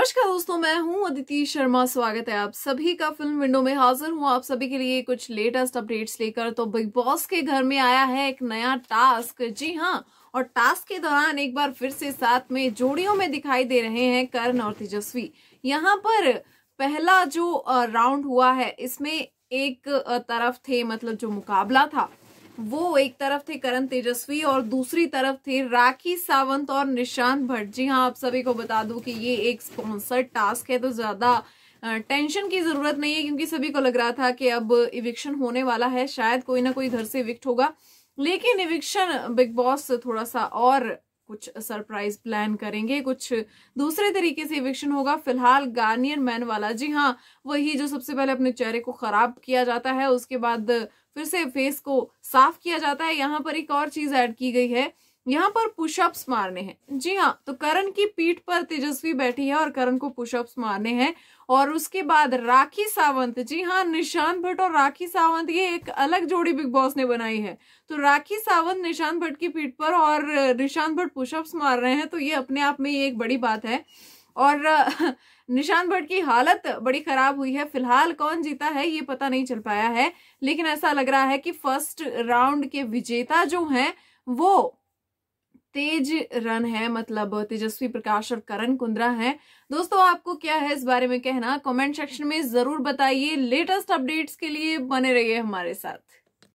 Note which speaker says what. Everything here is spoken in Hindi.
Speaker 1: नमस्कार दोस्तों मैं हूं अदिति शर्मा स्वागत है आप सभी का फिल्म विंडो में हाजिर हूं आप सभी के लिए कुछ लेटेस्ट अपडेट्स लेकर तो बिग बॉस के घर में आया है एक नया टास्क जी हाँ और टास्क के दौरान एक बार फिर से साथ में जोड़ियों में दिखाई दे रहे हैं करण और तेजस्वी यहाँ पर पहला जो राउंड हुआ है इसमें एक तरफ थे मतलब जो मुकाबला था वो एक तरफ थे करण तेजस्वी और दूसरी तरफ थे राखी सावंत और निशांत भट्ट जी हाँ आप सभी को बता दूं कि ये एक स्पॉन्सर्ड टास्क है तो ज्यादा टेंशन की जरूरत नहीं है क्योंकि सभी को लग रहा था कि अब इविक्शन होने वाला है शायद कोई ना कोई घर से इविक्ट होगा लेकिन इविक्शन बिग बॉस थोड़ा सा और कुछ सरप्राइज प्लान करेंगे कुछ दूसरे तरीके से इविक्शन होगा फिलहाल गार्नियर मैन वाला जी हाँ वही जो सबसे पहले अपने चेहरे को खराब किया जाता है उसके बाद फिर से फेस को साफ किया जाता है यहाँ पर एक और चीज ऐड की गई है यहाँ पर पुशअप्स मारने हैं जी हाँ तो करण की पीठ पर तेजस्वी बैठी है और करण को पुशअप्स मारने हैं और उसके बाद राखी सावंत जी हाँ निशान भट्ट और राखी सावंत ये एक अलग जोड़ी बिग बॉस ने बनाई है तो राखी सावंत निशान भट्ट की पीठ पर और निशान भट्ट पुशअप्स मार रहे हैं तो ये अपने आप में ये एक बड़ी बात है और निशान भट्ट की हालत बड़ी खराब हुई है फिलहाल कौन जीता है ये पता नहीं चल पाया है लेकिन ऐसा लग रहा है कि फर्स्ट राउंड के विजेता जो है वो तेज रन है मतलब तेजस्वी प्रकाश और करण कुंद्रा हैं दोस्तों आपको क्या है इस बारे में कहना कमेंट सेक्शन में ज़रूर बताइए लेटेस्ट अपडेट्स के लिए बने रहिए हमारे साथ